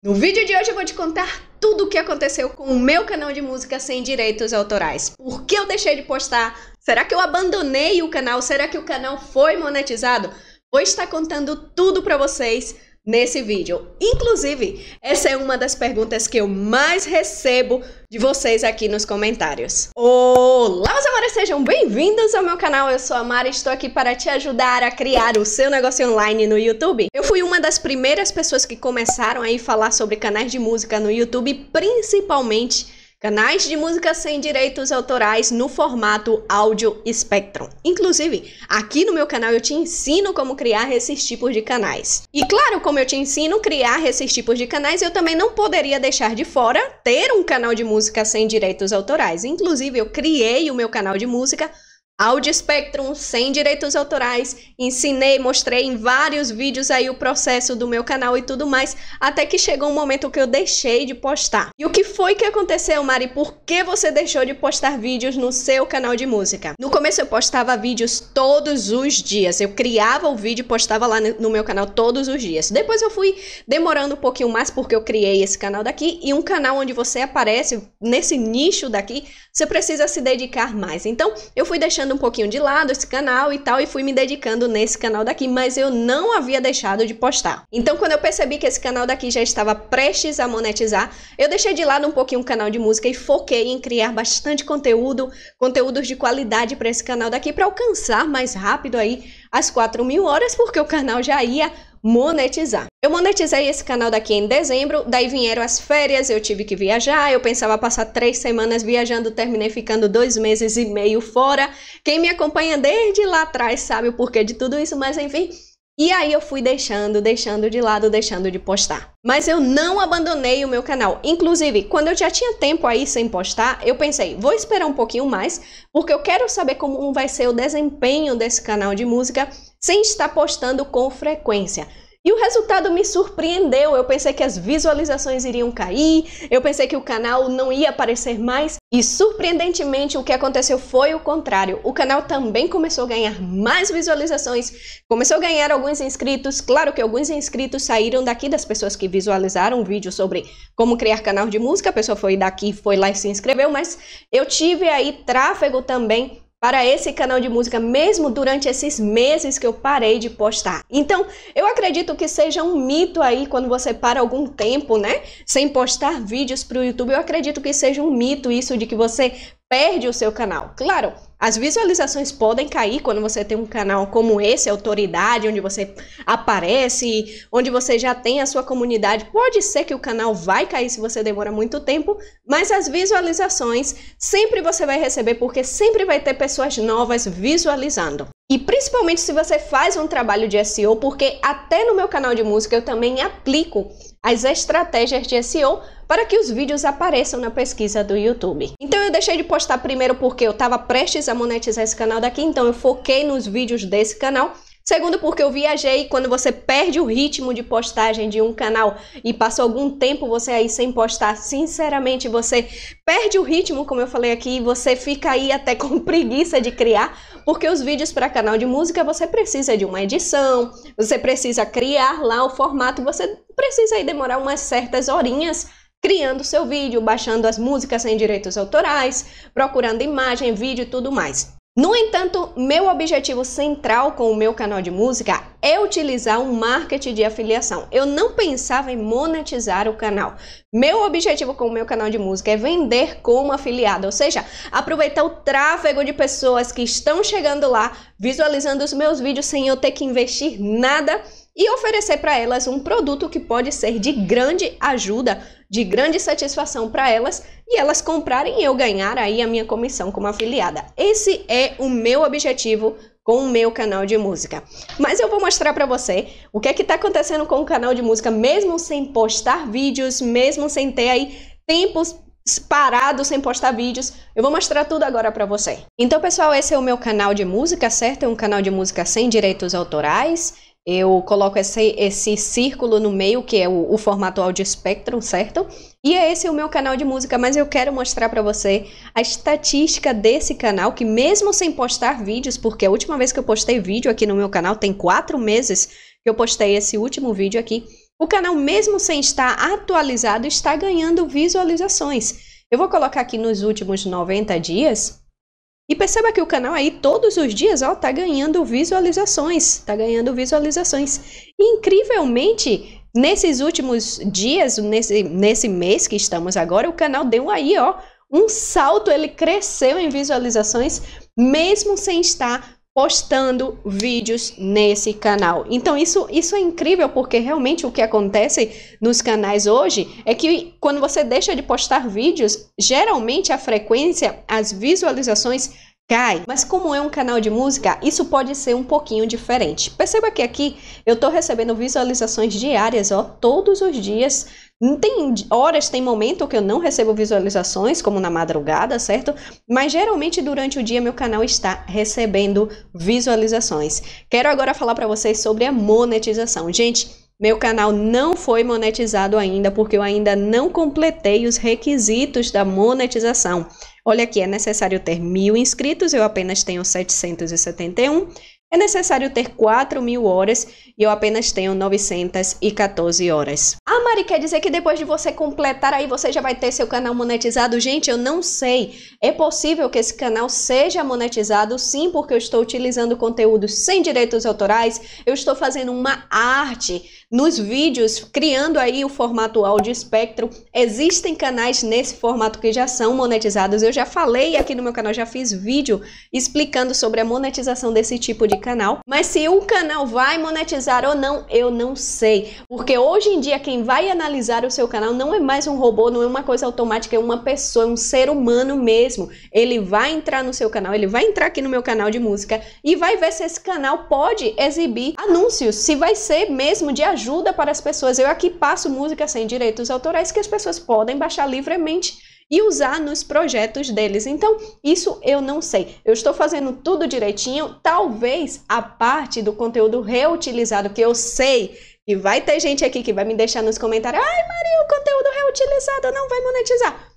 No vídeo de hoje eu vou te contar tudo o que aconteceu com o meu canal de música sem direitos autorais. Por que eu deixei de postar? Será que eu abandonei o canal? Será que o canal foi monetizado? Vou estar contando tudo para vocês nesse vídeo. Inclusive, essa é uma das perguntas que eu mais recebo de vocês aqui nos comentários. Olá, meus amores, sejam bem-vindos ao meu canal. Eu sou a Mara e estou aqui para te ajudar a criar o seu negócio online no YouTube. Eu fui uma das primeiras pessoas que começaram a falar sobre canais de música no YouTube, principalmente canais de música sem direitos autorais no formato áudio Spectrum. Inclusive, aqui no meu canal eu te ensino como criar esses tipos de canais. E claro, como eu te ensino criar esses tipos de canais, eu também não poderia deixar de fora ter um canal de música sem direitos autorais. Inclusive, eu criei o meu canal de música Audio Spectrum, sem direitos autorais, ensinei, mostrei em vários vídeos aí o processo do meu canal e tudo mais, até que chegou um momento que eu deixei de postar. E o que foi que aconteceu, Mari? Por que você deixou de postar vídeos no seu canal de música? No começo eu postava vídeos todos os dias, eu criava o vídeo e postava lá no meu canal todos os dias. Depois eu fui demorando um pouquinho mais porque eu criei esse canal daqui e um canal onde você aparece nesse nicho daqui, você precisa se dedicar mais. Então eu fui deixando deixando um pouquinho de lado esse canal e tal, e fui me dedicando nesse canal daqui, mas eu não havia deixado de postar. Então, quando eu percebi que esse canal daqui já estava prestes a monetizar, eu deixei de lado um pouquinho o canal de música e foquei em criar bastante conteúdo, conteúdos de qualidade para esse canal daqui, para alcançar mais rápido aí as 4 mil horas, porque o canal já ia monetizar. Eu monetizei esse canal daqui em dezembro, daí vieram as férias, eu tive que viajar, eu pensava passar três semanas viajando, terminei ficando dois meses e meio fora. Quem me acompanha desde lá atrás sabe o porquê de tudo isso, mas enfim, e aí eu fui deixando, deixando de lado, deixando de postar. Mas eu não abandonei o meu canal. Inclusive, quando eu já tinha tempo aí sem postar, eu pensei, vou esperar um pouquinho mais, porque eu quero saber como vai ser o desempenho desse canal de música sem estar postando com frequência. E o resultado me surpreendeu. Eu pensei que as visualizações iriam cair, eu pensei que o canal não ia aparecer mais. E surpreendentemente, o que aconteceu foi o contrário. O canal também começou a ganhar mais visualizações, começou a ganhar alguns inscritos. Claro que alguns inscritos saíram daqui das pessoas que visualizaram um vídeo sobre como criar canal de música. A pessoa foi daqui, foi lá e se inscreveu, mas eu tive aí tráfego também para esse canal de música mesmo durante esses meses que eu parei de postar. Então, eu acredito que seja um mito aí quando você para algum tempo, né, sem postar vídeos para o YouTube. Eu acredito que seja um mito isso de que você perde o seu canal. Claro, as visualizações podem cair quando você tem um canal como esse, autoridade, onde você aparece, onde você já tem a sua comunidade. Pode ser que o canal vai cair se você demora muito tempo, mas as visualizações sempre você vai receber porque sempre vai ter pessoas novas visualizando. E principalmente se você faz um trabalho de SEO, porque até no meu canal de música eu também aplico as estratégias de SEO para que os vídeos apareçam na pesquisa do YouTube. Então eu deixei de postar primeiro porque eu estava prestes a monetizar esse canal daqui, então eu foquei nos vídeos desse canal Segundo, porque eu viajei, quando você perde o ritmo de postagem de um canal e passa algum tempo você aí sem postar, sinceramente você perde o ritmo, como eu falei aqui, você fica aí até com preguiça de criar, porque os vídeos para canal de música você precisa de uma edição, você precisa criar lá o formato, você precisa aí demorar umas certas horinhas criando seu vídeo, baixando as músicas sem direitos autorais, procurando imagem, vídeo e tudo mais. No entanto, meu objetivo central com o meu canal de música é utilizar um marketing de afiliação. Eu não pensava em monetizar o canal. Meu objetivo com o meu canal de música é vender como afiliado, ou seja, aproveitar o tráfego de pessoas que estão chegando lá, visualizando os meus vídeos sem eu ter que investir nada e oferecer para elas um produto que pode ser de grande ajuda, de grande satisfação para elas e elas comprarem e eu ganhar aí a minha comissão como afiliada. Esse é o meu objetivo com o meu canal de música. Mas eu vou mostrar para você o que é que tá acontecendo com o canal de música mesmo sem postar vídeos, mesmo sem ter aí tempos parado sem postar vídeos. Eu vou mostrar tudo agora para você. Então, pessoal, esse é o meu canal de música, certo? É um canal de música sem direitos autorais. Eu coloco esse, esse círculo no meio, que é o, o formato áudio Spectrum, certo? E é esse o meu canal de música, mas eu quero mostrar para você a estatística desse canal, que mesmo sem postar vídeos, porque a última vez que eu postei vídeo aqui no meu canal tem quatro meses que eu postei esse último vídeo aqui, o canal mesmo sem estar atualizado está ganhando visualizações. Eu vou colocar aqui nos últimos 90 dias, e perceba que o canal aí todos os dias, ó, tá ganhando visualizações, tá ganhando visualizações. E, incrivelmente, nesses últimos dias, nesse, nesse mês que estamos agora, o canal deu aí, ó, um salto, ele cresceu em visualizações, mesmo sem estar postando vídeos nesse canal. Então isso, isso é incrível porque realmente o que acontece nos canais hoje é que quando você deixa de postar vídeos, geralmente a frequência, as visualizações cai. Mas como é um canal de música, isso pode ser um pouquinho diferente. Perceba que aqui eu estou recebendo visualizações diárias, ó, todos os dias tem horas, tem momento que eu não recebo visualizações, como na madrugada, certo? Mas geralmente durante o dia meu canal está recebendo visualizações. Quero agora falar para vocês sobre a monetização. Gente, meu canal não foi monetizado ainda porque eu ainda não completei os requisitos da monetização. Olha aqui, é necessário ter mil inscritos, eu apenas tenho 771. É necessário ter 4 mil horas e eu apenas tenho 914 horas. Ah, Mari, quer dizer que depois de você completar aí você já vai ter seu canal monetizado? Gente, eu não sei. É possível que esse canal seja monetizado sim, porque eu estou utilizando conteúdos sem direitos autorais, eu estou fazendo uma arte nos vídeos, criando aí o formato áudio espectro, existem canais nesse formato que já são monetizados. Eu já falei aqui no meu canal, já fiz vídeo explicando sobre a monetização desse tipo de canal. Mas se o canal vai monetizar ou não, eu não sei. Porque hoje em dia, quem vai analisar o seu canal não é mais um robô, não é uma coisa automática, é uma pessoa, é um ser humano mesmo. Ele vai entrar no seu canal, ele vai entrar aqui no meu canal de música e vai ver se esse canal pode exibir anúncios, se vai ser mesmo de ajuda ajuda para as pessoas. Eu aqui passo música sem direitos autorais que as pessoas podem baixar livremente e usar nos projetos deles. Então, isso eu não sei. Eu estou fazendo tudo direitinho. Talvez a parte do conteúdo reutilizado que eu sei que vai ter gente aqui que vai me deixar nos comentários: ai, Maria, o conteúdo reutilizado não vai monetizar.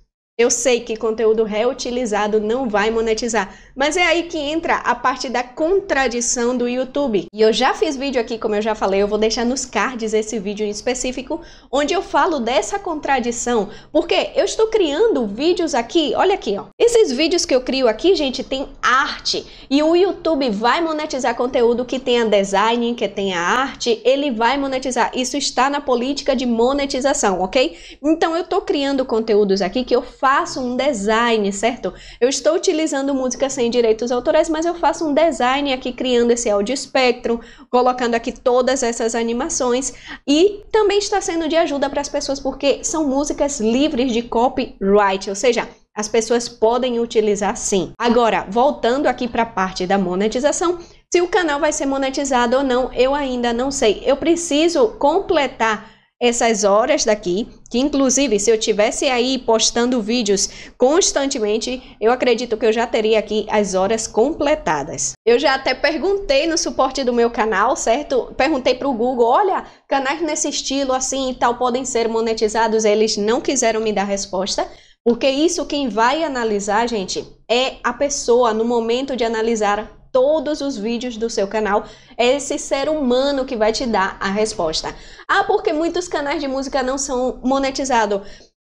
Eu sei que conteúdo reutilizado não vai monetizar, mas é aí que entra a parte da contradição do YouTube. E eu já fiz vídeo aqui, como eu já falei, eu vou deixar nos cards esse vídeo em específico, onde eu falo dessa contradição, porque eu estou criando vídeos aqui, olha aqui, ó. Esses vídeos que eu crio aqui, gente, tem arte, e o YouTube vai monetizar conteúdo que tenha design, que tenha arte, ele vai monetizar. Isso está na política de monetização, ok? Então eu estou criando conteúdos aqui que eu faço faço um design, certo? Eu estou utilizando música sem direitos autorais, mas eu faço um design aqui criando esse áudio espectro, colocando aqui todas essas animações e também está sendo de ajuda para as pessoas porque são músicas livres de copyright, ou seja, as pessoas podem utilizar sim. Agora, voltando aqui para a parte da monetização, se o canal vai ser monetizado ou não, eu ainda não sei. Eu preciso completar essas horas daqui, que inclusive se eu tivesse aí postando vídeos constantemente, eu acredito que eu já teria aqui as horas completadas. Eu já até perguntei no suporte do meu canal, certo? Perguntei para o Google, olha, canais nesse estilo assim e tal podem ser monetizados, eles não quiseram me dar resposta. Porque isso quem vai analisar, gente, é a pessoa no momento de analisar todos os vídeos do seu canal, é esse ser humano que vai te dar a resposta. Ah, porque muitos canais de música não são monetizados.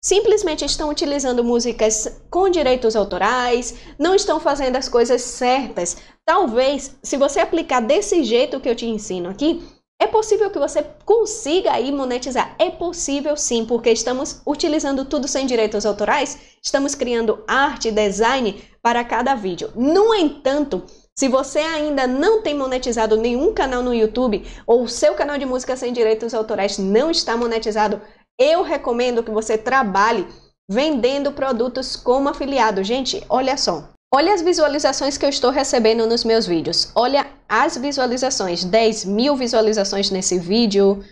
Simplesmente estão utilizando músicas com direitos autorais, não estão fazendo as coisas certas. Talvez, se você aplicar desse jeito que eu te ensino aqui, é possível que você consiga aí monetizar? É possível sim, porque estamos utilizando tudo sem direitos autorais, estamos criando arte, design para cada vídeo. No entanto, se você ainda não tem monetizado nenhum canal no YouTube ou o seu canal de música sem direitos autorais não está monetizado, eu recomendo que você trabalhe vendendo produtos como afiliado. Gente, olha só. Olha as visualizações que eu estou recebendo nos meus vídeos. Olha as visualizações. 10 mil visualizações nesse vídeo,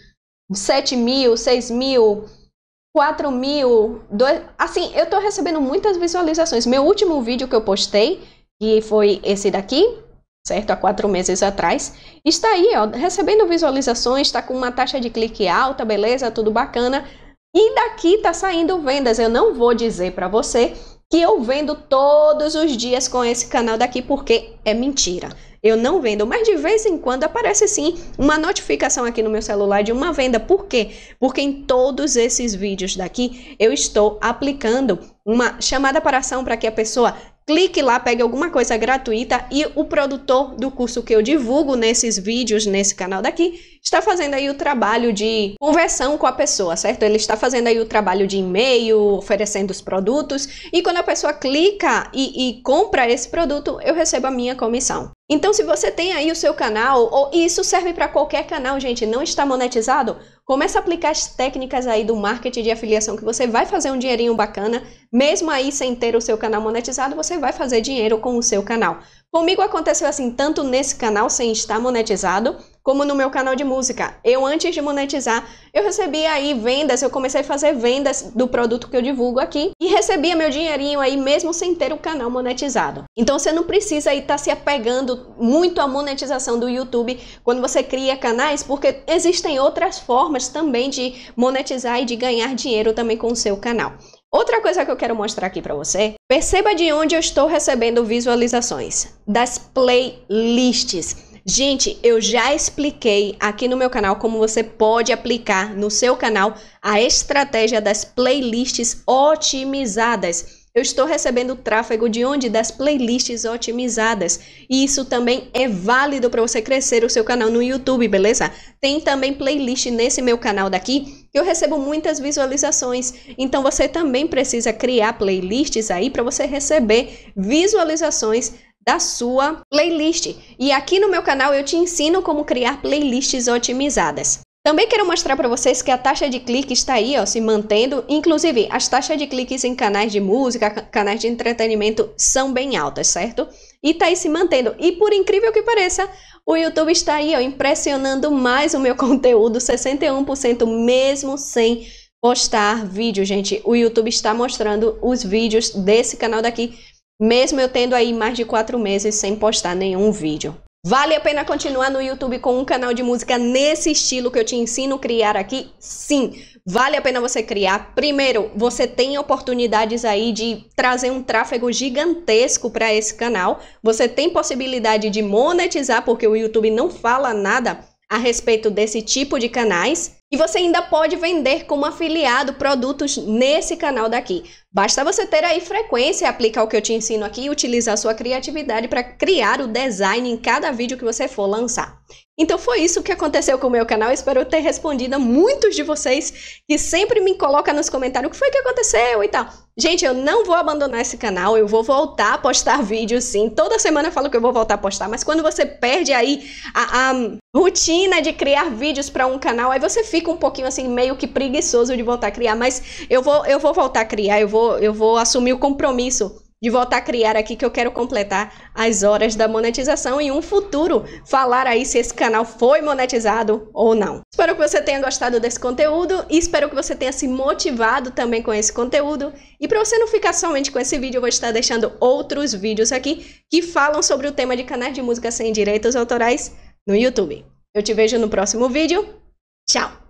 7 mil, 6 mil, 4 mil, 2... Assim, eu estou recebendo muitas visualizações. Meu último vídeo que eu postei que foi esse daqui, certo? Há quatro meses atrás. Está aí, ó, recebendo visualizações, está com uma taxa de clique alta, beleza, tudo bacana. E daqui está saindo vendas. Eu não vou dizer para você que eu vendo todos os dias com esse canal daqui, porque é mentira. Eu não vendo, mas de vez em quando aparece sim uma notificação aqui no meu celular de uma venda. Por quê? Porque em todos esses vídeos daqui eu estou aplicando uma chamada para ação para que a pessoa clique lá, pegue alguma coisa gratuita e o produtor do curso que eu divulgo nesses vídeos, nesse canal daqui, está fazendo aí o trabalho de conversão com a pessoa, certo? Ele está fazendo aí o trabalho de e-mail, oferecendo os produtos e quando a pessoa clica e, e compra esse produto, eu recebo a minha comissão. Então, se você tem aí o seu canal, ou isso serve para qualquer canal, gente, não está monetizado, Começa a aplicar as técnicas aí do marketing de afiliação que você vai fazer um dinheirinho bacana, mesmo aí sem ter o seu canal monetizado, você vai fazer dinheiro com o seu canal. Comigo aconteceu assim, tanto nesse canal sem estar monetizado, como no meu canal de música. Eu, antes de monetizar, eu recebia aí vendas, eu comecei a fazer vendas do produto que eu divulgo aqui e recebia meu dinheirinho aí mesmo sem ter o canal monetizado. Então você não precisa aí estar tá se apegando muito à monetização do YouTube quando você cria canais, porque existem outras formas também de monetizar e de ganhar dinheiro também com o seu canal. Outra coisa que eu quero mostrar aqui para você, perceba de onde eu estou recebendo visualizações, das playlists. Gente, eu já expliquei aqui no meu canal como você pode aplicar no seu canal a estratégia das playlists otimizadas. Eu estou recebendo tráfego de onde? Das playlists otimizadas. E isso também é válido para você crescer o seu canal no YouTube, beleza? Tem também playlist nesse meu canal daqui que eu recebo muitas visualizações. Então você também precisa criar playlists aí para você receber visualizações da sua playlist. E aqui no meu canal eu te ensino como criar playlists otimizadas. Também quero mostrar para vocês que a taxa de clique está aí, ó, se mantendo. Inclusive, as taxas de cliques em canais de música, canais de entretenimento são bem altas, certo? E está aí se mantendo. E por incrível que pareça, o YouTube está aí, ó, impressionando mais o meu conteúdo, 61% mesmo sem postar vídeo, gente. O YouTube está mostrando os vídeos desse canal daqui, mesmo eu tendo aí mais de 4 meses sem postar nenhum vídeo. Vale a pena continuar no YouTube com um canal de música nesse estilo que eu te ensino a criar aqui? Sim, vale a pena você criar. Primeiro, você tem oportunidades aí de trazer um tráfego gigantesco para esse canal. Você tem possibilidade de monetizar, porque o YouTube não fala nada a respeito desse tipo de canais. E você ainda pode vender como afiliado produtos nesse canal daqui. Basta você ter aí frequência, aplicar o que eu te ensino aqui e utilizar sua criatividade para criar o design em cada vídeo que você for lançar. Então foi isso que aconteceu com o meu canal, espero ter respondido a muitos de vocês que sempre me colocam nos comentários o que foi que aconteceu e tal. Gente, eu não vou abandonar esse canal, eu vou voltar a postar vídeos sim. Toda semana eu falo que eu vou voltar a postar, mas quando você perde aí a, a rotina de criar vídeos para um canal, aí você fica fico um pouquinho assim, meio que preguiçoso de voltar a criar, mas eu vou, eu vou voltar a criar, eu vou, eu vou assumir o compromisso de voltar a criar aqui que eu quero completar as horas da monetização em um futuro falar aí se esse canal foi monetizado ou não. Espero que você tenha gostado desse conteúdo e espero que você tenha se motivado também com esse conteúdo. E para você não ficar somente com esse vídeo, eu vou estar deixando outros vídeos aqui que falam sobre o tema de canais de música sem direitos autorais no YouTube. Eu te vejo no próximo vídeo. Tchau!